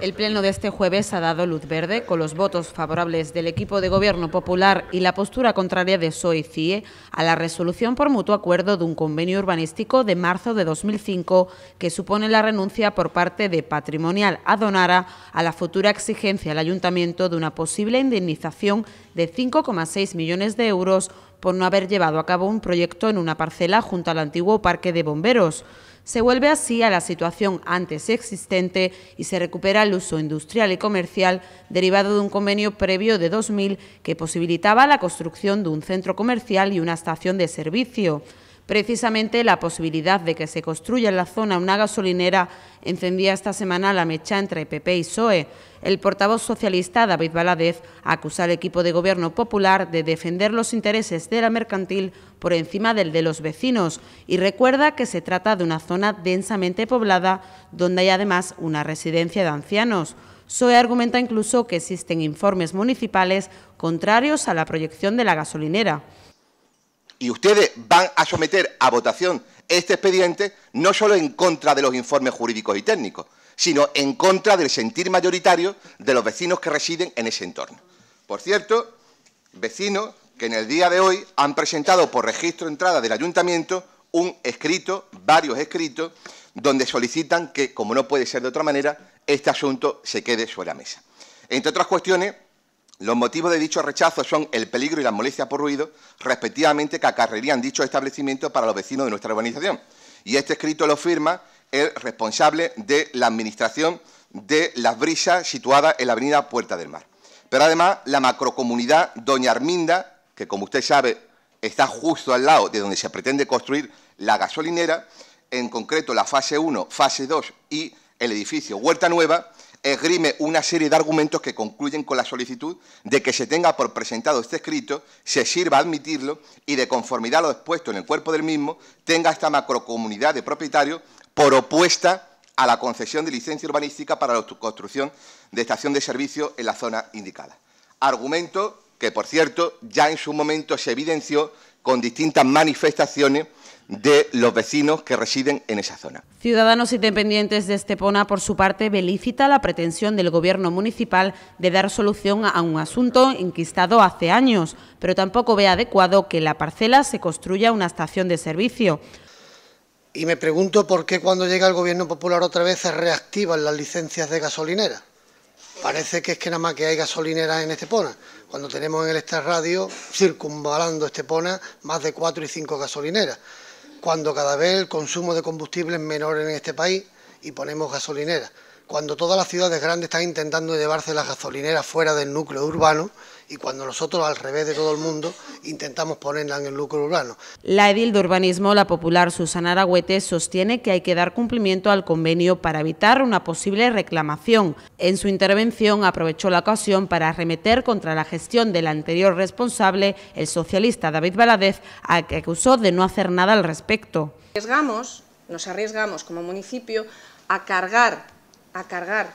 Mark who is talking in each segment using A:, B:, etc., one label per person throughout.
A: El pleno de este jueves ha dado luz verde con los votos favorables del equipo de Gobierno Popular y la postura contraria de PSOE CIE a la resolución por mutuo acuerdo de un convenio urbanístico de marzo de 2005 que supone la renuncia por parte de Patrimonial Adonara a la futura exigencia al Ayuntamiento de una posible indemnización de 5,6 millones de euros por no haber llevado a cabo un proyecto en una parcela junto al antiguo parque de bomberos. Se vuelve así a la situación antes existente y se recupera el uso industrial y comercial derivado de un convenio previo de 2000 que posibilitaba la construcción de un centro comercial y una estación de servicio. Precisamente la posibilidad de que se construya en la zona una gasolinera encendía esta semana la mecha entre PP y PSOE. El portavoz socialista David Valadez acusa al equipo de gobierno popular de defender los intereses de la mercantil por encima del de los vecinos y recuerda que se trata de una zona densamente poblada donde hay además una residencia de ancianos. PSOE argumenta incluso que existen informes municipales contrarios a la proyección de la gasolinera
B: y ustedes van a someter a votación este expediente no solo en contra de los informes jurídicos y técnicos, sino en contra del sentir mayoritario de los vecinos que residen en ese entorno. Por cierto, vecinos que en el día de hoy han presentado por registro de entrada del ayuntamiento un escrito, varios escritos, donde solicitan que, como no puede ser de otra manera, este asunto se quede sobre la mesa. Entre otras cuestiones, los motivos de dicho rechazo son el peligro y la molestia por ruido, respectivamente, que acarrearían dichos establecimientos para los vecinos de nuestra urbanización. Y este escrito lo firma el responsable de la Administración de las Brisas, situada en la avenida Puerta del Mar. Pero además, la macrocomunidad Doña Arminda, que como usted sabe está justo al lado de donde se pretende construir la gasolinera, en concreto la fase 1, fase 2 y el edificio Huerta Nueva, esgrime una serie de argumentos que concluyen con la solicitud de que se tenga por presentado este escrito, se sirva a admitirlo y, de conformidad a lo expuesto en el cuerpo del mismo, tenga esta macrocomunidad de propietarios por opuesta a la concesión de licencia urbanística para la construcción de estación de servicio en la zona indicada. Argumento que, por cierto, ya en su momento se evidenció con distintas manifestaciones de los vecinos que residen en esa zona.
A: Ciudadanos independientes de Estepona, por su parte, belicita la pretensión del Gobierno municipal de dar solución a un asunto inquistado hace años, pero tampoco ve adecuado que en la parcela se construya una estación de servicio.
B: Y me pregunto por qué cuando llega el Gobierno Popular otra vez se reactivan las licencias de gasolineras. Parece que es que nada más que hay gasolineras en Estepona, cuando tenemos en el Extra Radio, circunvalando Estepona, más de cuatro y cinco gasolineras cuando cada vez el consumo de combustible es menor en este país y ponemos gasolineras cuando todas las ciudades grandes están intentando llevarse las gasolineras fuera del núcleo urbano y cuando nosotros, al revés de todo el mundo, intentamos ponerla en el núcleo urbano.
A: La edil de urbanismo, la popular Susana Aragüete, sostiene que hay que dar cumplimiento al convenio para evitar una posible reclamación. En su intervención aprovechó la ocasión para arremeter contra la gestión del anterior responsable, el socialista David Baladez, al que acusó de no hacer nada al respecto.
C: Arriesgamos, nos arriesgamos como municipio a cargar a cargar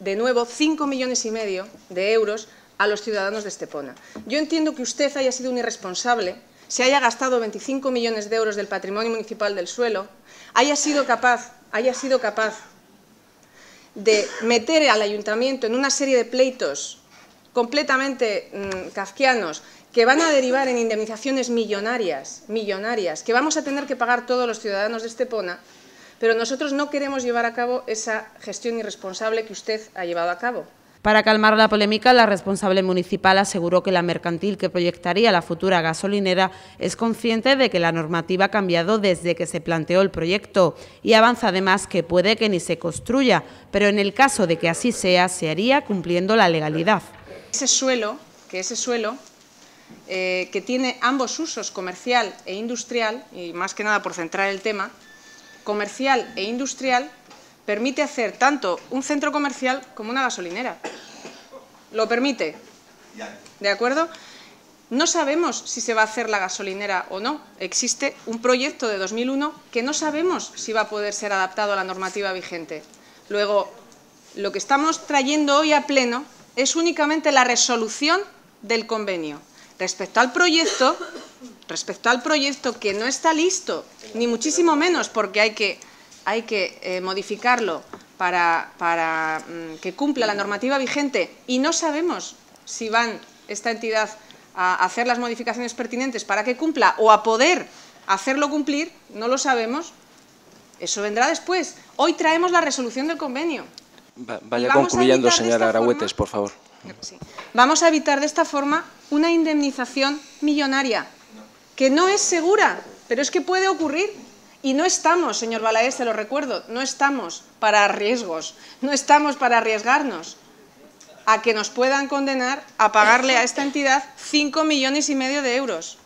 C: de nuevo 5 millones y medio de euros a los ciudadanos de Estepona. Yo entiendo que usted haya sido un irresponsable, se haya gastado 25 millones de euros del patrimonio municipal del suelo, haya sido capaz, haya sido capaz de meter al ayuntamiento en una serie de pleitos completamente mm, kafkianos que van a derivar en indemnizaciones millonarias, millonarias, que vamos a tener que pagar todos los ciudadanos de Estepona, pero nosotros no queremos llevar a cabo esa gestión irresponsable que usted ha llevado a cabo.
A: Para calmar la polémica, la responsable municipal aseguró que la mercantil que proyectaría la futura gasolinera es consciente de que la normativa ha cambiado desde que se planteó el proyecto y avanza además que puede que ni se construya, pero en el caso de que así sea, se haría cumpliendo la legalidad.
C: Ese suelo, que ese suelo eh, que tiene ambos usos, comercial e industrial, y más que nada por centrar el tema, comercial e industrial permite hacer tanto un centro comercial como una gasolinera. Lo permite. ¿De acuerdo? No sabemos si se va a hacer la gasolinera o no. Existe un proyecto de 2001 que no sabemos si va a poder ser adaptado a la normativa vigente. Luego, lo que estamos trayendo hoy a pleno es únicamente la resolución del convenio. Respecto al proyecto, respecto al proyecto que no está listo, ni muchísimo menos porque hay que, hay que eh, modificarlo para, mm, que cumpla la normativa vigente y no sabemos si van esta entidad a hacer las modificaciones pertinentes para que cumpla o a poder hacerlo cumplir, no lo sabemos, eso vendrá después. Hoy traemos la resolución del convenio.
B: vaya concluyendo, señora arahuetes por favor.
C: Vamos a evitar de esta forma una indemnización millonaria que no es segura, pero es que puede ocurrir. Y no estamos, señor Balaez, se lo recuerdo, no estamos para riesgos, no estamos para arriesgarnos a que nos puedan condenar a pagarle a esta entidad cinco millones y medio de euros.